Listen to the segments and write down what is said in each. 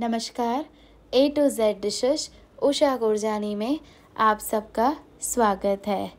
नमस्कार A to Z dishes Usha Gurjani में आप सबका स्वागत है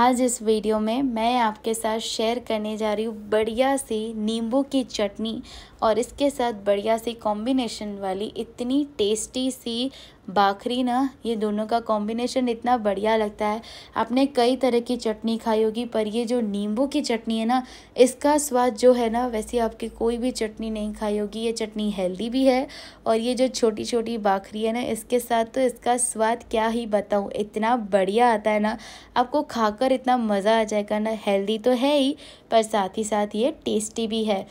आज इस वीडियो में मैं आपके साथ शेयर करने जा रही हूँ बढ़िया सी नींबू की चटनी और इसके साथ बढ़िया सी कॉम्बिनेशन वाली इतनी टेस्टी सी बाखरी ना ये दोनों का कॉम्बिनेशन इतना बढ़िया लगता है आपने कई तरह की चटनी खाई होगी पर ये जो नींबू की चटनी है ना इसका स्वाद जो है ना वैसे आपकी कोई भी चटनी नहीं खाई होगी ये चटनी हेल्दी भी है और ये जो छोटी छोटी बाखरी है ना इसके साथ तो इसका स्वाद क्या ही बताऊँ इतना बढ़िया आता है ना आपको खाकर इतना मज़ा आ जाएगा ना हेल्दी तो है ही पर साथ ही साथ ये टेस्टी भी है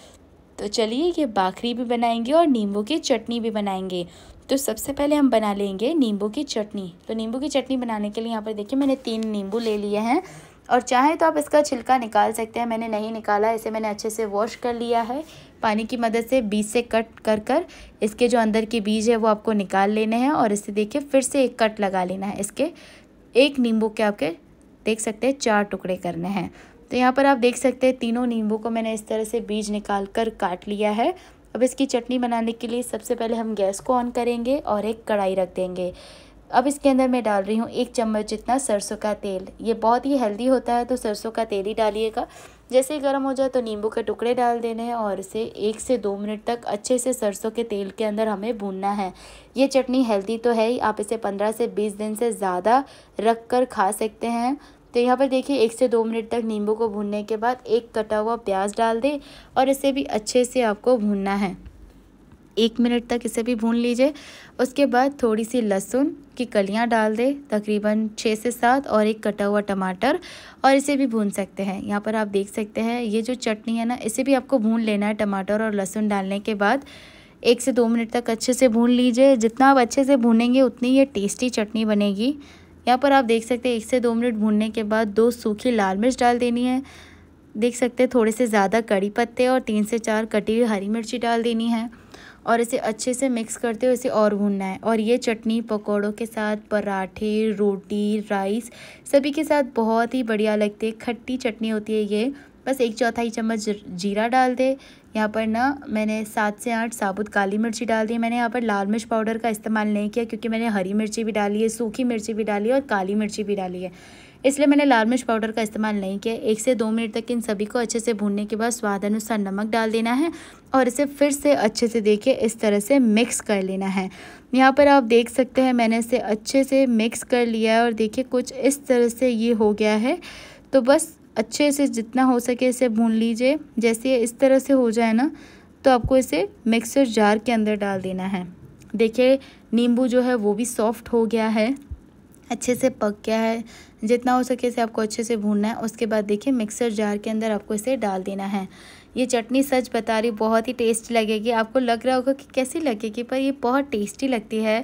तो चलिए ये बाखरी भी बनाएंगे और नींबू की चटनी भी बनाएंगे तो सबसे पहले हम बना लेंगे नींबू की चटनी तो नींबू की चटनी बनाने के लिए यहाँ पर देखिए मैंने तीन नींबू ले लिए हैं और चाहे तो आप इसका छिलका निकाल सकते हैं मैंने नहीं निकाला इसे मैंने अच्छे से वॉश कर लिया है पानी की मदद से बीज से कट कर कर इसके जो अंदर के बीज है वो आपको निकाल लेने हैं और इसे देखिए फिर से एक कट लगा लेना है इसके एक नींबू के आपके देख सकते हैं चार टुकड़े करने हैं तो यहाँ पर आप देख सकते हैं तीनों नींबू को मैंने इस तरह से बीज निकाल कर काट लिया है अब इसकी चटनी बनाने के लिए सबसे पहले हम गैस को ऑन करेंगे और एक कढ़ाई रख देंगे अब इसके अंदर मैं डाल रही हूँ एक चम्मच जितना सरसों का तेल ये बहुत ही हेल्दी होता है तो सरसों का तेल ही डालिएगा जैसे ही गर्म हो जाए तो नींबू के टुकड़े डाल देने हैं और इसे एक से दो मिनट तक अच्छे से सरसों के तेल के अंदर हमें भूनना है ये चटनी हेल्दी तो है ही आप इसे पंद्रह से बीस दिन से ज़्यादा रख कर खा सकते हैं तो यहाँ पर देखिए एक से दो मिनट तक नींबू को भूनने के बाद एक कटा हुआ प्याज डाल दें और इसे भी अच्छे से आपको भूनना है एक मिनट तक इसे भी भून लीजिए उसके बाद थोड़ी सी लहसुन की कलियाँ डाल दें तकरीबन छः से सात और एक कटा हुआ टमाटर और इसे भी भून सकते हैं यहाँ पर आप देख सकते हैं ये जो चटनी है ना इसे भी आपको भून लेना है टमाटर और लहसुन डालने के बाद एक से दो मिनट तक अच्छे से भून लीजिए जितना आप अच्छे से भूनेंगे उतनी ये टेस्टी चटनी बनेगी यहाँ पर आप देख सकते हैं एक से दो मिनट भूनने के बाद दो सूखी लाल मिर्च डाल देनी है देख सकते हैं थोड़े से ज़्यादा कड़ी पत्ते और तीन से चार कटी हुई हरी मिर्ची डाल देनी है और इसे अच्छे से मिक्स करते हुए इसे और भूनना है और ये चटनी पकौड़ों के साथ पराठे रोटी राइस सभी के साथ बहुत ही बढ़िया लगती है खट्टी चटनी होती है ये बस एक चौथाई चम्मच जीरा डाल दे यहाँ पर ना मैंने सात से आठ साबुत काली मिर्ची डाल दी मैंने यहाँ पर लाल मिर्च पाउडर का इस्तेमाल नहीं किया क्योंकि मैंने हरी मिर्ची भी डाली है सूखी मिर्ची भी डाली है और काली मिर्ची भी डाली है इसलिए मैंने लाल मिर्च पाउडर का इस्तेमाल नहीं किया एक से दो मिनट तक इन सभी को अच्छे से भूनने के बाद स्वाद अनुसार नमक डाल देना है और इसे फिर से अच्छे से देखिए इस तरह से मिक्स कर लेना है यहाँ पर आप देख सकते हैं मैंने इसे अच्छे से मिक्स कर लिया है और देखिए कुछ इस तरह से ये हो गया है तो बस अच्छे से जितना हो सके इसे भून लीजिए जैसे इस तरह से हो जाए ना तो आपको इसे मिक्सर जार के अंदर डाल देना है देखिए नींबू जो है वो भी सॉफ्ट हो गया है अच्छे से पक गया है जितना हो सके इसे आपको अच्छे से भूनना है उसके बाद देखिए मिक्सर जार के अंदर आपको इसे डाल देना है ये चटनी सच बता रही बहुत ही टेस्टी लगेगी आपको लग रहा होगा कि कैसी लगेगी पर ये बहुत टेस्टी लगती है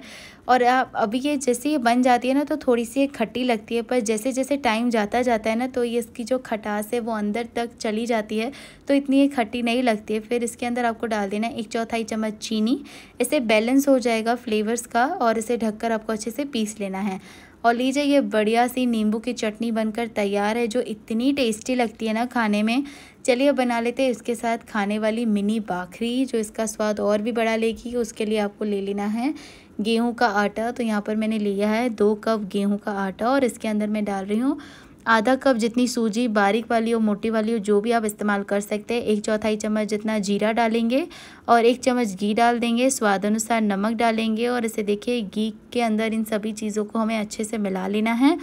और आप अभी ये जैसे ये बन जाती है ना तो थोड़ी सी ये खट्टी लगती है पर जैसे जैसे टाइम जाता जाता है ना तो ये इसकी जो खटास है वो अंदर तक चली जाती है तो इतनी ये खट्टी नहीं लगती है फिर इसके अंदर आपको डाल देना एक चौथाई चम्मच चीनी इसे बैलेंस हो जाएगा फ्लेवर्स का और इसे ढककर आपको अच्छे से पीस लेना है और लीजिए ये बढ़िया सी नींबू की चटनी बनकर तैयार है जो इतनी टेस्टी लगती है ना खाने में चलिए बना लेते हैं इसके साथ खाने वाली मिनी बाखरी जो इसका स्वाद और भी बढ़ा लेगी उसके लिए आपको ले लेना है गेहूं का आटा तो यहाँ पर मैंने लिया है दो कप गेहूं का आटा और इसके अंदर मैं डाल रही हूँ आधा कप जितनी सूजी बारीक वाली हो मोटी वाली हो जो भी आप इस्तेमाल कर सकते हैं एक चौथाई चम्मच जितना जीरा डालेंगे और एक चम्मच घी डाल देंगे स्वाद अनुसार नमक डालेंगे और इसे देखिए घी के अंदर इन सभी चीज़ों को हमें अच्छे से मिला लेना है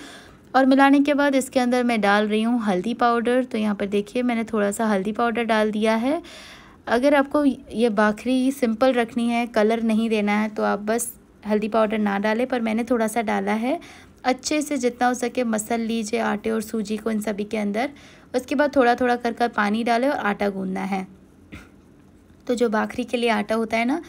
और मिलाने के बाद इसके अंदर मैं डाल रही हूँ हल्दी पाउडर तो यहाँ पर देखिए मैंने थोड़ा सा हल्दी पाउडर डाल दिया है अगर आपको ये बाखरी सिंपल रखनी है कलर नहीं देना है तो आप बस हल्दी पाउडर ना डालें पर मैंने थोड़ा सा डाला है अच्छे से जितना हो सके मसल लीजिए आटे और सूजी को इन सभी के अंदर उसके बाद थोड़ा थोड़ा कर कर पानी डालें और आटा गूंदना है तो जो बाखरी के लिए आटा होता है ना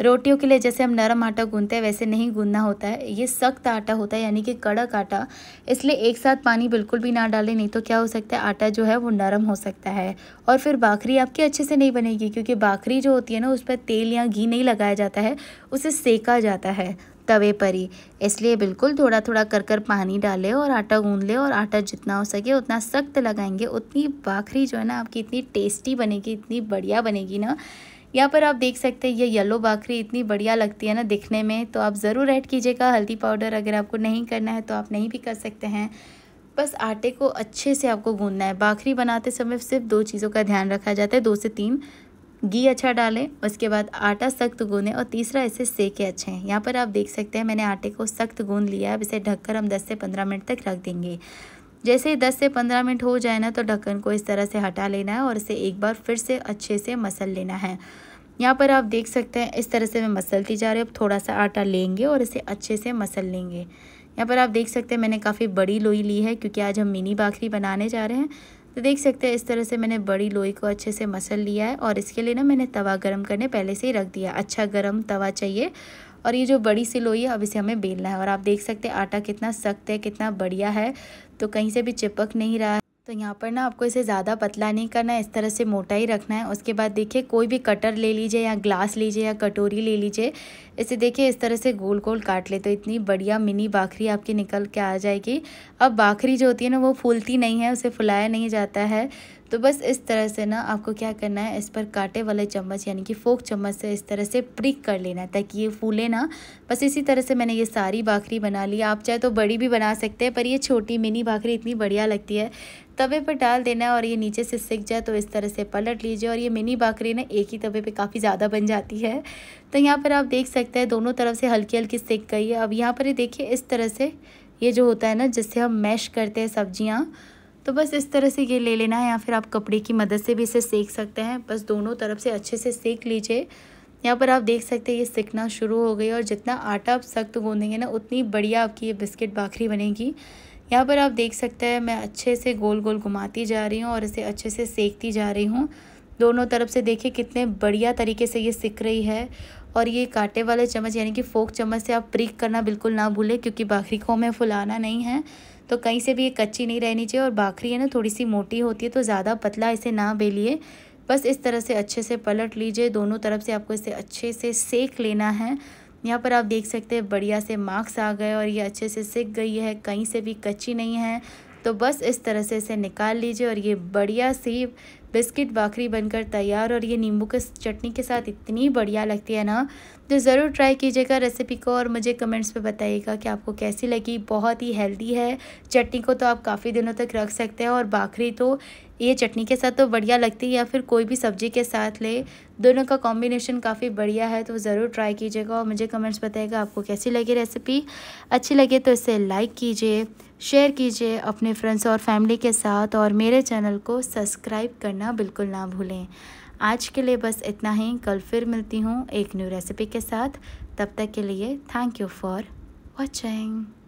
रोटियों के लिए जैसे हम नरम आटा गूंदते हैं वैसे नहीं गूंदना होता है ये सख्त आटा होता है यानी कि कड़क आटा इसलिए एक साथ पानी बिल्कुल भी ना डालें नहीं तो क्या हो सकता है आटा जो है वो नरम हो सकता है और फिर बाखरी आपकी अच्छे से नहीं बनेगी क्योंकि बाखरी जो होती है ना उस पर तेल या घी नहीं लगाया जाता है उसे सेका जाता है तवे पर ही इसलिए बिल्कुल थोड़ा थोड़ा कर कर पानी डालें और आटा गूंद लें और आटा जितना हो सके उतना सख्त लगाएंगे उतनी बाखरी जो है ना आपकी इतनी टेस्टी बनेगी इतनी बढ़िया बनेगी ना यहाँ पर आप देख सकते हैं ये येलो बाखरी इतनी बढ़िया लगती है ना दिखने में तो आप ज़रूर ऐड कीजिएगा हल्दी पाउडर अगर आपको नहीं करना है तो आप नहीं भी कर सकते हैं बस आटे को अच्छे से आपको गूंदना है बाखरी बनाते समय सिर्फ दो चीज़ों का ध्यान रखा जाता है दो से तीन घी अच्छा डालें उसके बाद आटा सख्त गूंदें और तीसरा इसे सेके अच्छे हैं यहाँ पर आप देख सकते हैं मैंने आटे को सख्त गूंद लिया है अब इसे ढककर हम 10 से 15 मिनट तक रख देंगे जैसे ही 10 से 15 मिनट हो जाए ना तो ढक्कन को इस तरह से हटा लेना है और इसे एक बार फिर से अच्छे से मसल लेना है यहाँ पर आप देख सकते हैं इस तरह से मैं मसलती जा रही हूँ अब थोड़ा सा आटा लेंगे और इसे अच्छे से मसल लेंगे यहाँ पर आप देख सकते हैं मैंने काफ़ी बड़ी लोई ली है क्योंकि आज हम मिनी बाखरी बनाने जा रहे हैं तो देख सकते हैं इस तरह से मैंने बड़ी लोई को अच्छे से मसल लिया है और इसके लिए ना मैंने तवा गर्म करने पहले से ही रख दिया अच्छा गर्म तवा चाहिए और ये जो बड़ी सी लोई है अब इसे हमें बेलना है और आप देख सकते हैं आटा कितना सख्त है कितना बढ़िया है तो कहीं से भी चिपक नहीं रहा तो यहाँ पर ना आपको इसे ज़्यादा पतला नहीं करना है इस तरह से मोटा ही रखना है उसके बाद देखिए कोई भी कटर ले लीजिए या ग्लास लीजिए या कटोरी ले लीजिए इसे देखिए इस तरह से गोल गोल काट ले तो इतनी बढ़िया मिनी बाखरी आपकी निकल के आ जाएगी अब बाखरी जो होती है ना वो फूलती नहीं है उसे फुलाया नहीं जाता है तो बस इस तरह से ना आपको क्या करना है इस पर कांटे वाले चम्मच यानी कि फोक चम्मच से इस तरह से प्रिक कर लेना है ताकि ये फूले ना बस इसी तरह से मैंने ये सारी भाखरी बना ली आप चाहे तो बड़ी भी बना सकते हैं पर ये छोटी मिनी भाखरी इतनी बढ़िया लगती है तवे पर डाल देना है और ये नीचे से सिक जाए तो इस तरह से पलट लीजिए और ये मिनी बाकरी ना एक ही तवे पे काफ़ी ज़्यादा बन जाती है तो यहाँ पर आप देख सकते हैं दोनों तरफ से हल्की हल्की सिक गई है अब यहाँ पर देखिए इस तरह से ये जो होता है ना जिससे हम मैश करते हैं सब्जियाँ तो बस इस तरह से ये ले लेना है या फिर आप कपड़े की मदद से भी इसे सेक सकते हैं बस दोनों तरफ से अच्छे से सेक लीजिए यहाँ पर आप देख सकते हैं ये सिकना शुरू हो गई और जितना आटा आप सख्त गूँधेंगे ना उतनी बढ़िया आपकी ये बिस्किट बाखरी बनेगी यहाँ पर आप देख सकते हैं मैं अच्छे से गोल गोल घुमाती जा रही हूँ और इसे अच्छे से सेकती जा रही हूँ दोनों तरफ से देखिए कितने बढ़िया तरीके से ये सिक रही है और ये कांटे वाले चम्मच यानी कि फोक चम्मच से आप प्रिक करना बिल्कुल ना भूलें क्योंकि बाखरी को हमें फुलाना नहीं है तो कहीं से भी ये कच्ची नहीं रहनी चाहिए और बाखरी है ना थोड़ी सी मोटी होती है तो ज़्यादा पतला इसे ना बेलिए बस इस तरह से अच्छे से पलट लीजिए दोनों तरफ से आपको इसे अच्छे से सेक लेना है यहाँ पर आप देख सकते हैं बढ़िया से मार्क्स आ गए और ये अच्छे से सिक गई है कहीं से भी कच्ची नहीं है तो बस इस तरह से इसे निकाल लीजिए और ये बढ़िया सी बिस्किट बाखरी बनकर तैयार और ये नींबू के चटनी के साथ इतनी बढ़िया लगती है ना तो ज़रूर ट्राई कीजिएगा रेसिपी को और मुझे कमेंट्स पे बताइएगा कि आपको कैसी लगी बहुत ही हेल्दी है चटनी को तो आप काफ़ी दिनों तक रख सकते हैं और बाखरी तो ये चटनी के साथ तो बढ़िया लगती है या फिर कोई भी सब्जी के साथ ले दोनों का कॉम्बिनेशन काफ़ी बढ़िया है तो ज़रूर ट्राई कीजिएगा और मुझे कमेंट्स बताइएगा आपको कैसी लगी रेसिपी अच्छी लगे तो इसे लाइक कीजिए शेयर कीजिए अपने फ्रेंड्स और फैमिली के साथ और मेरे चैनल को सब्सक्राइब करना बिल्कुल ना भूलें आज के लिए बस इतना ही कल फिर मिलती हूँ एक न्यू रेसिपी के साथ तब तक के लिए थैंक यू फॉर वॉचिंग